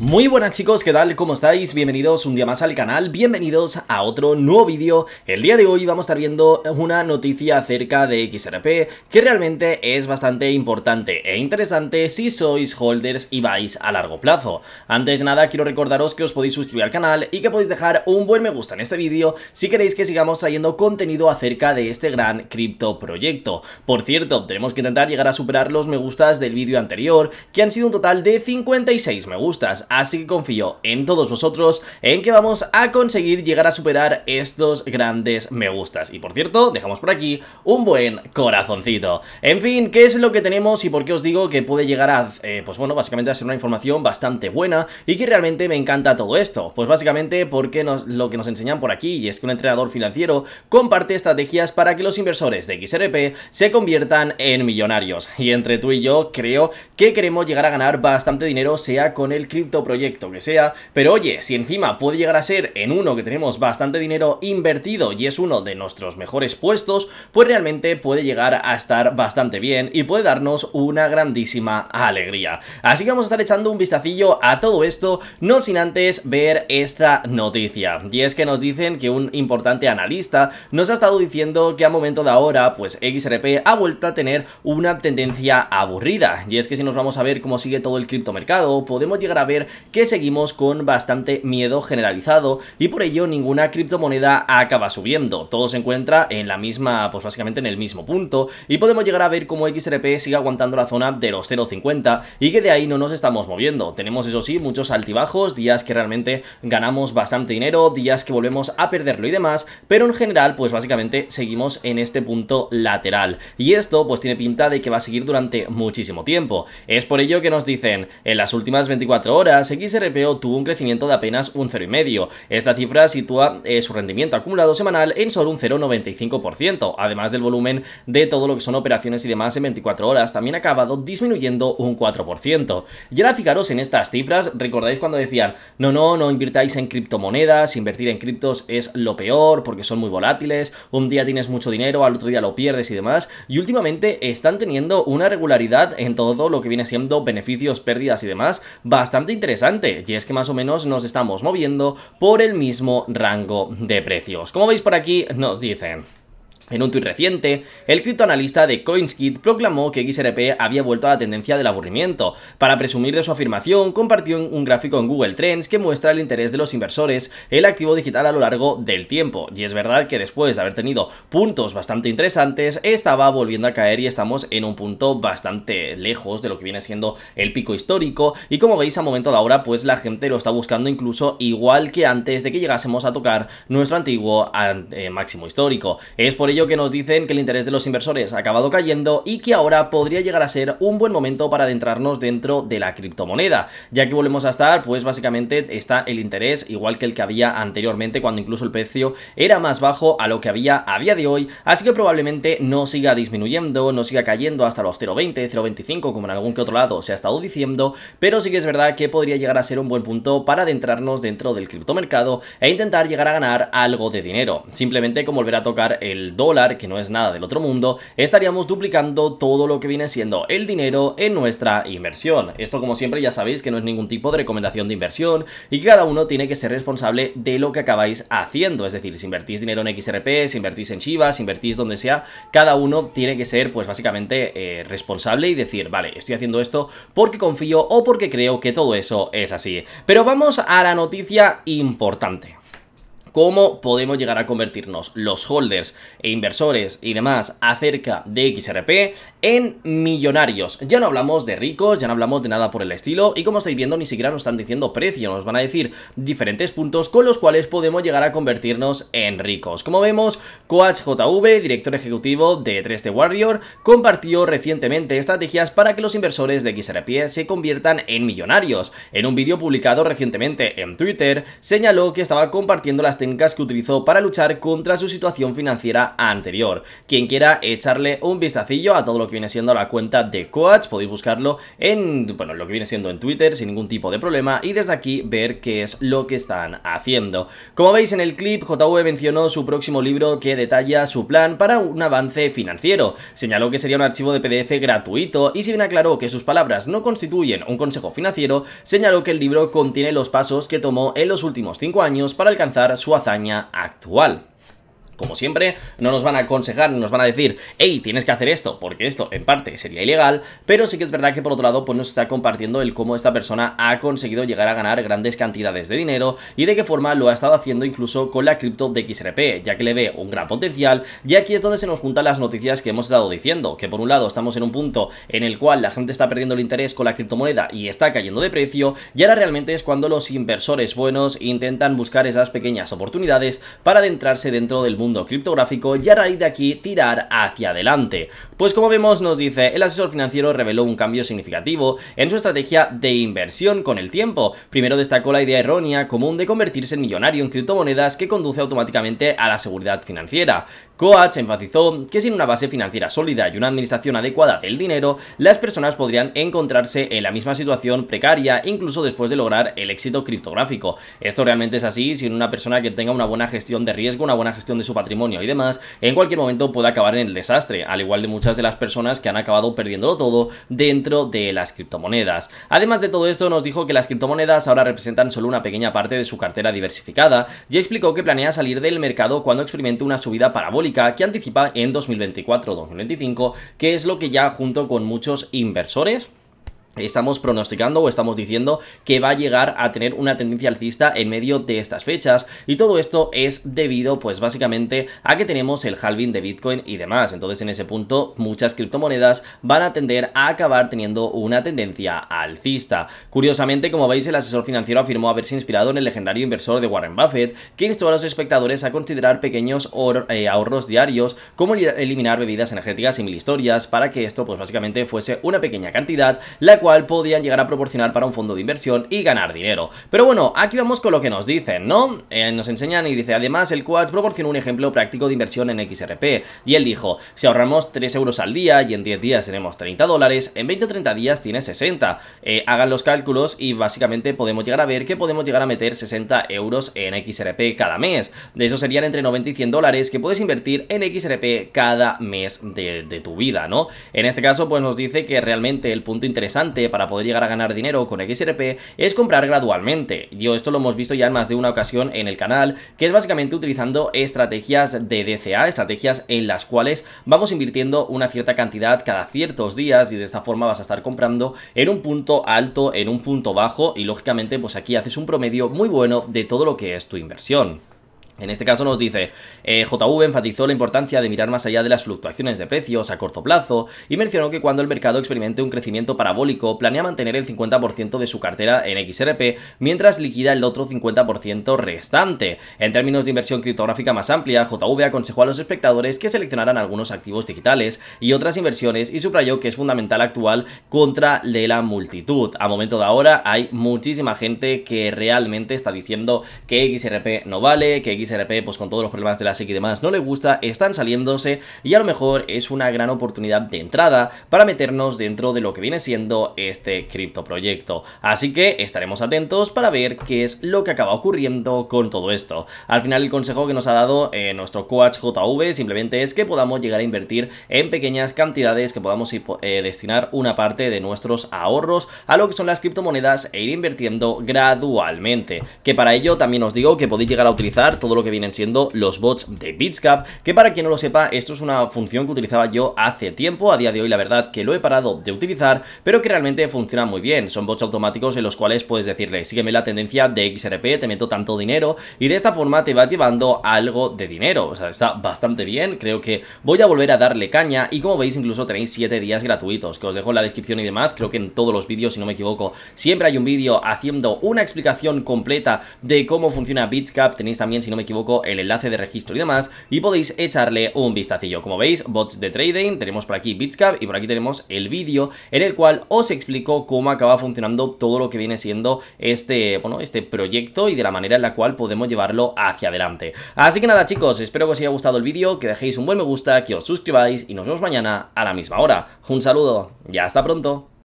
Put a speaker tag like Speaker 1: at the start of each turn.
Speaker 1: Muy buenas chicos, ¿qué tal? ¿Cómo estáis? Bienvenidos un día más al canal, bienvenidos a otro nuevo vídeo. El día de hoy vamos a estar viendo una noticia acerca de XRP que realmente es bastante importante e interesante si sois holders y vais a largo plazo. Antes de nada quiero recordaros que os podéis suscribir al canal y que podéis dejar un buen me gusta en este vídeo si queréis que sigamos trayendo contenido acerca de este gran cripto proyecto. Por cierto, tenemos que intentar llegar a superar los me gustas del vídeo anterior que han sido un total de 56 me gustas así que confío en todos vosotros en que vamos a conseguir llegar a superar estos grandes me gustas. Y por cierto, dejamos por aquí un buen corazoncito. En fin, ¿qué es lo que tenemos y por qué os digo que puede llegar a, eh, pues bueno, básicamente a ser una información bastante buena y que realmente me encanta todo esto? Pues básicamente porque nos, lo que nos enseñan por aquí y es que un entrenador financiero comparte estrategias para que los inversores de XRP se conviertan en millonarios. Y entre tú y yo creo que queremos llegar a ganar bastante dinero sea con el cripto proyecto, que sea, pero oye, si encima puede llegar a ser en uno que tenemos bastante dinero invertido y es uno de nuestros mejores puestos, pues realmente puede llegar a estar bastante bien y puede darnos una grandísima alegría. Así que vamos a estar echando un vistacillo a todo esto, no sin antes ver esta noticia. Y es que nos dicen que un importante analista nos ha estado diciendo que a momento de ahora, pues XRP ha vuelto a tener una tendencia aburrida. Y es que si nos vamos a ver cómo sigue todo el criptomercado, podemos llegar a ver que seguimos con bastante miedo generalizado y por ello ninguna criptomoneda acaba subiendo. Todo se encuentra en la misma, pues básicamente en el mismo punto y podemos llegar a ver cómo XRP sigue aguantando la zona de los 0.50 y que de ahí no nos estamos moviendo. Tenemos eso sí muchos altibajos, días que realmente ganamos bastante dinero, días que volvemos a perderlo y demás, pero en general pues básicamente seguimos en este punto lateral y esto pues tiene pinta de que va a seguir durante muchísimo tiempo. Es por ello que nos dicen en las últimas 24 horas XRPO tuvo un crecimiento de apenas un 0,5. Esta cifra sitúa eh, su rendimiento acumulado semanal en solo un 0,95%, además del volumen de todo lo que son operaciones y demás en 24 horas, también ha acabado disminuyendo un 4%. Y ahora fijaros en estas cifras, recordáis cuando decían, no, no, no invirtáis en criptomonedas, invertir en criptos es lo peor porque son muy volátiles, un día tienes mucho dinero, al otro día lo pierdes y demás, y últimamente están teniendo una regularidad en todo lo que viene siendo beneficios, pérdidas y demás bastante interesante interesante, y es que más o menos nos estamos moviendo por el mismo rango de precios. Como veis por aquí, nos dicen... En un tuit reciente, el criptoanalista de Coinskit proclamó que XRP había vuelto a la tendencia del aburrimiento. Para presumir de su afirmación, compartió un gráfico en Google Trends que muestra el interés de los inversores en el activo digital a lo largo del tiempo. Y es verdad que después de haber tenido puntos bastante interesantes, estaba volviendo a caer y estamos en un punto bastante lejos de lo que viene siendo el pico histórico. Y como veis, a momento de ahora, pues la gente lo está buscando incluso igual que antes de que llegásemos a tocar nuestro antiguo eh, máximo histórico. Es por que nos dicen que el interés de los inversores ha acabado cayendo y que ahora podría llegar a ser un buen momento para adentrarnos dentro de la criptomoneda, ya que volvemos a estar, pues básicamente está el interés igual que el que había anteriormente cuando incluso el precio era más bajo a lo que había a día de hoy, así que probablemente no siga disminuyendo, no siga cayendo hasta los 0,20, 0,25 como en algún que otro lado se ha estado diciendo, pero sí que es verdad que podría llegar a ser un buen punto para adentrarnos dentro del criptomercado e intentar llegar a ganar algo de dinero, simplemente como volver a tocar el 2 que no es nada del otro mundo, estaríamos duplicando todo lo que viene siendo el dinero en nuestra inversión. Esto como siempre ya sabéis que no es ningún tipo de recomendación de inversión y que cada uno tiene que ser responsable de lo que acabáis haciendo. Es decir, si invertís dinero en XRP, si invertís en Shiba, si invertís donde sea, cada uno tiene que ser pues básicamente eh, responsable y decir, vale, estoy haciendo esto porque confío o porque creo que todo eso es así. Pero vamos a la noticia importante cómo podemos llegar a convertirnos los holders e inversores y demás acerca de XRP en millonarios. Ya no hablamos de ricos, ya no hablamos de nada por el estilo y como estáis viendo ni siquiera nos están diciendo precio, nos van a decir diferentes puntos con los cuales podemos llegar a convertirnos en ricos. Como vemos, Coach JV, director ejecutivo de 3D Warrior, compartió recientemente estrategias para que los inversores de XRP se conviertan en millonarios. En un vídeo publicado recientemente en Twitter, señaló que estaba compartiendo las que utilizó para luchar contra su situación financiera anterior. Quien quiera echarle un vistacillo a todo lo que viene siendo la cuenta de Coach, podéis buscarlo en, bueno, lo que viene siendo en Twitter sin ningún tipo de problema y desde aquí ver qué es lo que están haciendo. Como veis en el clip, JV mencionó su próximo libro que detalla su plan para un avance financiero. Señaló que sería un archivo de PDF gratuito y si bien aclaró que sus palabras no constituyen un consejo financiero, señaló que el libro contiene los pasos que tomó en los últimos 5 años para alcanzar su hazaña actual como siempre, no nos van a aconsejar, nos van a decir, hey, tienes que hacer esto, porque esto en parte sería ilegal, pero sí que es verdad que por otro lado, pues nos está compartiendo el cómo esta persona ha conseguido llegar a ganar grandes cantidades de dinero y de qué forma lo ha estado haciendo incluso con la cripto de XRP, ya que le ve un gran potencial y aquí es donde se nos juntan las noticias que hemos estado diciendo, que por un lado estamos en un punto en el cual la gente está perdiendo el interés con la criptomoneda y está cayendo de precio y ahora realmente es cuando los inversores buenos intentan buscar esas pequeñas oportunidades para adentrarse dentro del mundo mundo criptográfico y a raíz de aquí tirar hacia adelante. Pues como vemos nos dice, el asesor financiero reveló un cambio significativo en su estrategia de inversión con el tiempo. Primero destacó la idea errónea común de convertirse en millonario en criptomonedas que conduce automáticamente a la seguridad financiera. Coach enfatizó que sin una base financiera sólida y una administración adecuada del dinero, las personas podrían encontrarse en la misma situación precaria incluso después de lograr el éxito criptográfico. Esto realmente es así, sin una persona que tenga una buena gestión de riesgo, una buena gestión de su patrimonio y demás, en cualquier momento puede acabar en el desastre, al igual de muchas de las personas que han acabado perdiéndolo todo dentro de las criptomonedas. Además de todo esto, nos dijo que las criptomonedas ahora representan solo una pequeña parte de su cartera diversificada y explicó que planea salir del mercado cuando experimente una subida parabólica que anticipa en 2024-2025, que es lo que ya junto con muchos inversores estamos pronosticando o estamos diciendo que va a llegar a tener una tendencia alcista en medio de estas fechas y todo esto es debido pues básicamente a que tenemos el halving de Bitcoin y demás entonces en ese punto muchas criptomonedas van a tender a acabar teniendo una tendencia alcista curiosamente como veis el asesor financiero afirmó haberse inspirado en el legendario inversor de Warren Buffett que instó a los espectadores a considerar pequeños eh, ahorros diarios como eliminar bebidas energéticas y mil historias para que esto pues básicamente fuese una pequeña cantidad la cual podían llegar a proporcionar para un fondo de inversión y ganar dinero. Pero bueno, aquí vamos con lo que nos dicen, ¿no? Eh, nos enseñan y dice, además el Quads proporcionó un ejemplo práctico de inversión en XRP y él dijo, si ahorramos 3 euros al día y en 10 días tenemos 30 dólares, en 20 o 30 días tiene 60. Eh, hagan los cálculos y básicamente podemos llegar a ver que podemos llegar a meter 60 euros en XRP cada mes. De eso serían entre 90 y 100 dólares que puedes invertir en XRP cada mes de tu vida, ¿no? En este caso pues nos dice que realmente el punto interesante para poder llegar a ganar dinero con XRP es comprar gradualmente. Yo esto lo hemos visto ya en más de una ocasión en el canal, que es básicamente utilizando estrategias de DCA, estrategias en las cuales vamos invirtiendo una cierta cantidad cada ciertos días y de esta forma vas a estar comprando en un punto alto, en un punto bajo y lógicamente pues aquí haces un promedio muy bueno de todo lo que es tu inversión. En este caso nos dice, eh, JV enfatizó la importancia de mirar más allá de las fluctuaciones de precios a corto plazo y mencionó que cuando el mercado experimente un crecimiento parabólico planea mantener el 50% de su cartera en XRP mientras liquida el otro 50% restante. En términos de inversión criptográfica más amplia, JV aconsejó a los espectadores que seleccionaran algunos activos digitales y otras inversiones y subrayó que es fundamental actual contra de la multitud. A momento de ahora hay muchísima gente que realmente está diciendo que XRP no vale, que XRP, pues con todos los problemas de la SEC y demás, no le gusta, están saliéndose y a lo mejor es una gran oportunidad de entrada para meternos dentro de lo que viene siendo este criptoproyecto. Así que estaremos atentos para ver qué es lo que acaba ocurriendo con todo esto. Al final el consejo que nos ha dado eh, nuestro coach JV simplemente es que podamos llegar a invertir en pequeñas cantidades, que podamos eh, destinar una parte de nuestros ahorros a lo que son las criptomonedas e ir invirtiendo gradualmente. Que para ello también os digo que podéis llegar a utilizar todo lo que vienen siendo los bots de Bitcap, que para quien no lo sepa, esto es una función que utilizaba yo hace tiempo, a día de hoy la verdad que lo he parado de utilizar, pero que realmente funciona muy bien, son bots automáticos en los cuales puedes decirle, sígueme la tendencia de XRP, te meto tanto dinero, y de esta forma te va llevando algo de dinero, o sea, está bastante bien, creo que voy a volver a darle caña, y como veis incluso tenéis 7 días gratuitos, que os dejo en la descripción y demás, creo que en todos los vídeos, si no me equivoco, siempre hay un vídeo haciendo una explicación completa de cómo funciona Bitcap. tenéis también, si no me equivoco, el enlace de registro y demás, y podéis echarle un vistacillo. Como veis, bots de trading, tenemos por aquí Bitscap y por aquí tenemos el vídeo en el cual os explico cómo acaba funcionando todo lo que viene siendo este, bueno, este proyecto y de la manera en la cual podemos llevarlo hacia adelante. Así que nada chicos, espero que os haya gustado el vídeo, que dejéis un buen me gusta, que os suscribáis y nos vemos mañana a la misma hora. Un saludo ya hasta pronto.